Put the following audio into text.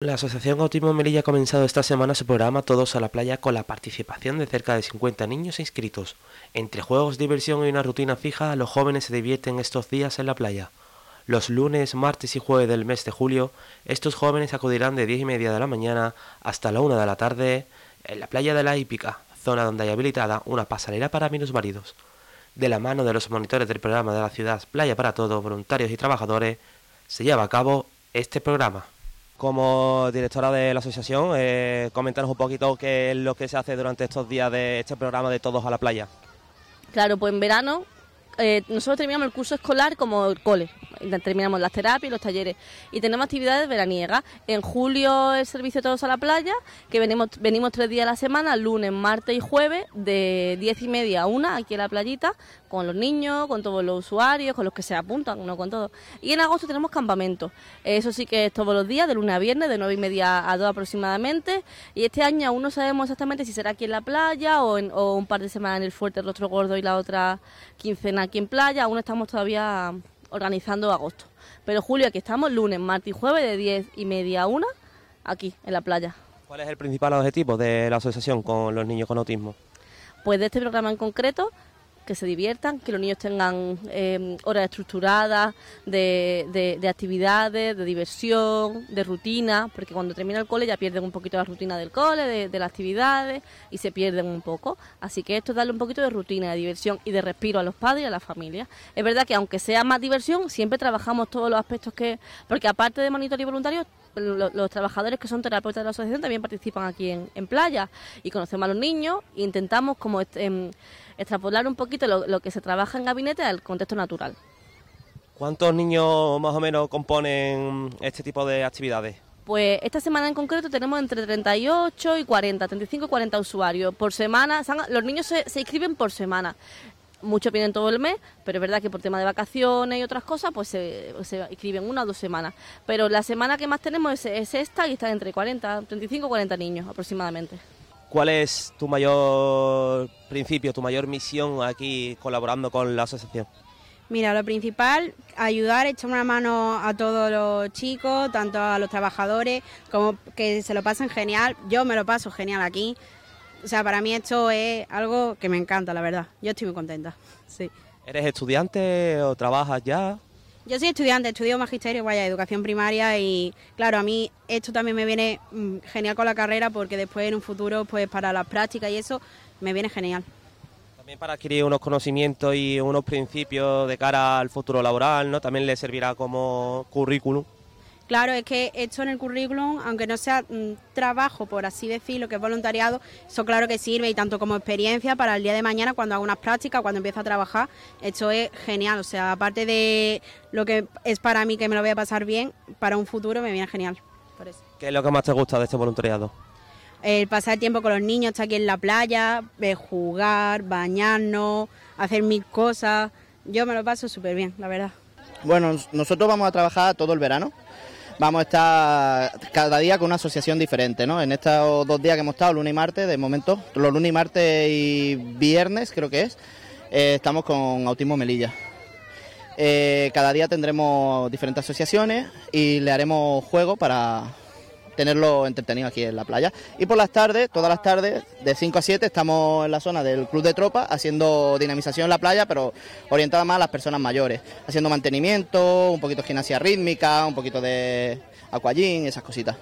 La Asociación Autismo Melilla ha comenzado esta semana su programa Todos a la Playa con la participación de cerca de 50 niños inscritos. Entre juegos, diversión y una rutina fija, los jóvenes se divierten estos días en la playa. Los lunes, martes y jueves del mes de julio, estos jóvenes acudirán de 10 y media de la mañana hasta la 1 de la tarde en la playa de la Hípica, zona donde hay habilitada una pasarela para minusválidos. De la mano de los monitores del programa de la ciudad Playa para Todos, voluntarios y trabajadores, se lleva a cabo este programa como directora de la asociación, eh, coméntanos un poquito qué es lo que se hace durante estos días de este programa de Todos a la Playa. Claro, pues en verano eh, nosotros terminamos el curso escolar como el cole, terminamos las terapias y los talleres. Y tenemos actividades veraniegas. En julio el servicio Todos a la Playa, que venimos, venimos tres días a la semana, lunes, martes y jueves, de diez y media a una aquí en la playita, con los niños, con todos los usuarios, con los que se apuntan, uno con todo. Y en agosto tenemos campamento, Eso sí que es todos los días, de lunes a viernes, de nueve y media a dos aproximadamente. Y este año aún no sabemos exactamente si será aquí en la playa o, un par de semanas en el fuerte, Rostro gordo y la otra quincena aquí en playa. Aún estamos todavía organizando agosto. Pero julio aquí estamos, lunes, martes y jueves de 10 y media a 1, aquí en la playa. ¿Cuál es el principal objetivo de la asociación con los niños con autismo? Pues de este programa en concreto, que se diviertan, que los niños tengan em, horas estructuradas de, actividades, de diversión, de rutina, porque cuando termina el cole ya pierden un poquito la rutina del cole, de, las actividades y se pierden un poco. Así que esto es darle un poquito de rutina, de diversión y de respiro a los padres y a la familia. Es verdad que aunque sea más diversión, siempre trabajamos todos los aspectos que... Porque aparte de monitoreo voluntario, los, trabajadores que son terapeutas de la asociación también participan aquí en, en playa y conocemos a los niños e intentamos como em, extrapolar un poquito lo, que se trabaja en gabinete al contexto natural. ¿Cuántos niños más o menos componen este tipo de actividades? Pues esta semana en concreto tenemos entre 38 y 40, 35 y 40 usuarios por semana. Los niños se inscriben por semana. ...mucho piden todo el mes, pero es verdad que por tema de vacaciones y otras cosas, pues se, se inscriben una o dos semanas. Pero la semana que más tenemos es, esta y está entre 40, 35 o 40 niños aproximadamente. ¿Cuál es tu mayor principio, tu mayor misión aquí colaborando con la asociación? Mira, lo principal, ayudar, echar una mano a todos los chicos, tanto a los trabajadores, como que se lo pasen genial. Yo me lo paso genial aquí o sea, para mí esto es algo que me encanta, la verdad. Yo estoy muy contenta, sí. ¿Eres estudiante o trabajas ya? Yo soy estudiante, estudio magisterio, vaya, educación primaria y claro, a mí esto también me viene mm, genial con la carrera porque después en un futuro, pues para las prácticas y eso, me viene genial. También para adquirir unos conocimientos y unos principios de cara al futuro laboral, ¿no? También le servirá como currículum. Claro, es que esto en el currículum, aunque no sea trabajo, por así decirlo, que es voluntariado, eso claro que sirve y tanto como experiencia para el día de mañana cuando hago unas prácticas, cuando empiezo a trabajar, esto es genial. O sea, aparte de lo que es para mí que me lo voy a pasar bien, para un futuro me viene genial. ¿Qué es lo que más te gusta de este voluntariado? el pasar el tiempo con los niños, estar aquí en la playa, jugar, bañarnos, hacer mil cosas. Yo me lo paso súper bien, la verdad. Bueno, nosotros vamos a trabajar todo el verano vamos a estar cada día con una asociación diferente, ¿no? En estos dos días que hemos estado, lunes y martes, de momento, los lunes y martes y viernes creo que es, eh, estamos con Autismo Melilla. Eh, cada día tendremos diferentes asociaciones y le haremos juego para tenerlo entretenido aquí en la playa. Y por las tardes, todas las tardes, de 5 a 7, estamos en la zona del Club de Tropa haciendo dinamización en la playa, pero orientada más a las personas mayores, haciendo mantenimiento, un poquito de gimnasia rítmica, un poquito de y esas cositas.